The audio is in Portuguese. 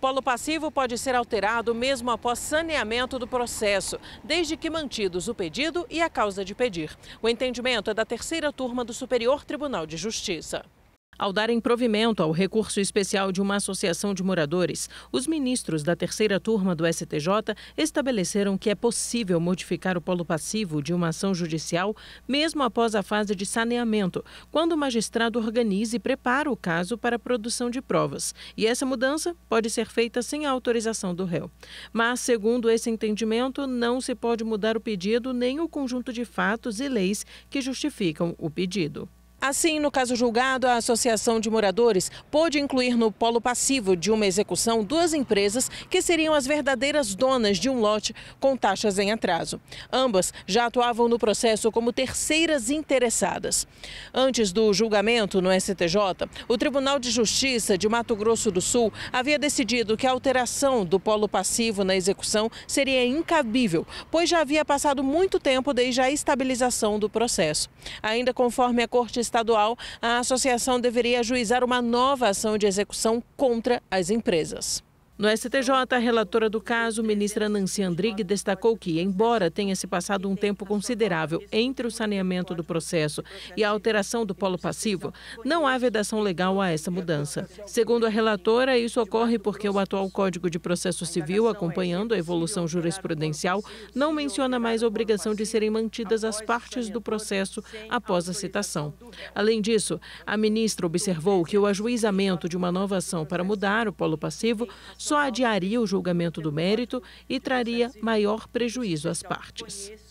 Polo passivo pode ser alterado mesmo após saneamento do processo, desde que mantidos o pedido e a causa de pedir. O entendimento é da terceira turma do Superior Tribunal de Justiça. Ao darem provimento ao recurso especial de uma associação de moradores, os ministros da terceira turma do STJ estabeleceram que é possível modificar o polo passivo de uma ação judicial mesmo após a fase de saneamento, quando o magistrado organiza e prepara o caso para a produção de provas. E essa mudança pode ser feita sem a autorização do réu. Mas, segundo esse entendimento, não se pode mudar o pedido nem o conjunto de fatos e leis que justificam o pedido. Assim, no caso julgado, a Associação de Moradores pôde incluir no polo passivo de uma execução duas empresas que seriam as verdadeiras donas de um lote com taxas em atraso. Ambas já atuavam no processo como terceiras interessadas. Antes do julgamento no STJ, o Tribunal de Justiça de Mato Grosso do Sul havia decidido que a alteração do polo passivo na execução seria incabível, pois já havia passado muito tempo desde a estabilização do processo. Ainda conforme a Corte estadual, a associação deveria ajuizar uma nova ação de execução contra as empresas. No STJ, a relatora do caso, ministra Nancy Andrighi, destacou que, embora tenha se passado um tempo considerável entre o saneamento do processo e a alteração do polo passivo, não há vedação legal a essa mudança. Segundo a relatora, isso ocorre porque o atual Código de Processo Civil, acompanhando a evolução jurisprudencial, não menciona mais a obrigação de serem mantidas as partes do processo após a citação. Além disso, a ministra observou que o ajuizamento de uma nova ação para mudar o polo passivo só adiaria o julgamento do mérito e traria maior prejuízo às partes.